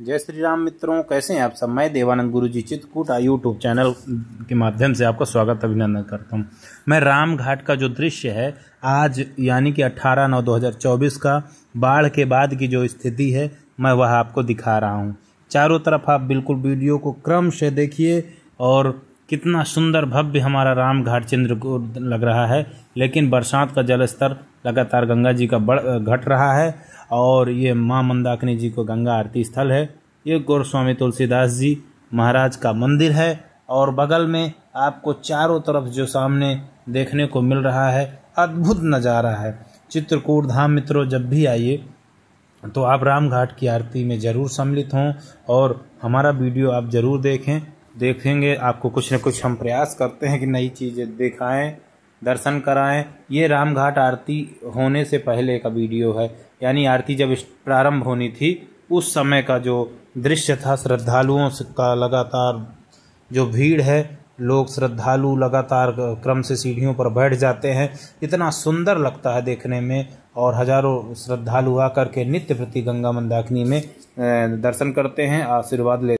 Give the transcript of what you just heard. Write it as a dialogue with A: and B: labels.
A: जय श्री राम मित्रों कैसे हैं आप सब मैं देवानंद गुरु जी चित्रकूट यूट्यूब चैनल के माध्यम से आपका स्वागत अभिनंदन करता हूं मैं राम घाट का जो दृश्य है आज यानी कि 18 नौ 2024 का बाढ़ के बाद की जो स्थिति है मैं वह आपको दिखा रहा हूं चारों तरफ आप बिल्कुल वीडियो को क्रम से देखिए और कितना सुंदर भव्य हमारा राम घाट चंद्र को लग रहा है लेकिन बरसात का जल स्तर लगातार गंगा जी का बढ़ घट रहा है और ये माँ मंदाकिनी जी को गंगा आरती स्थल है ये गोस्वामी तुलसीदास जी महाराज का मंदिर है और बगल में आपको चारों तरफ जो सामने देखने को मिल रहा है अद्भुत नज़ारा है चित्रकूट धाम मित्रों जब भी आइए तो आप राम घाट की आरती में ज़रूर सम्मिलित हों और हमारा वीडियो आप ज़रूर देखें देखेंगे आपको कुछ न कुछ हम प्रयास करते हैं कि नई चीज़ें दिखाएं दर्शन कराएं ये राम घाट आरती होने से पहले का वीडियो है यानी आरती जब प्रारंभ होनी थी उस समय का जो दृश्य था श्रद्धालुओं का लगातार जो भीड़ है लोग श्रद्धालु लगातार क्रम से सीढ़ियों पर बैठ जाते हैं इतना सुंदर लगता है देखने में और हजारों श्रद्धालु आकर के नित्य प्रति गंगा मंदाकिनी में दर्शन करते हैं आशीर्वाद लेते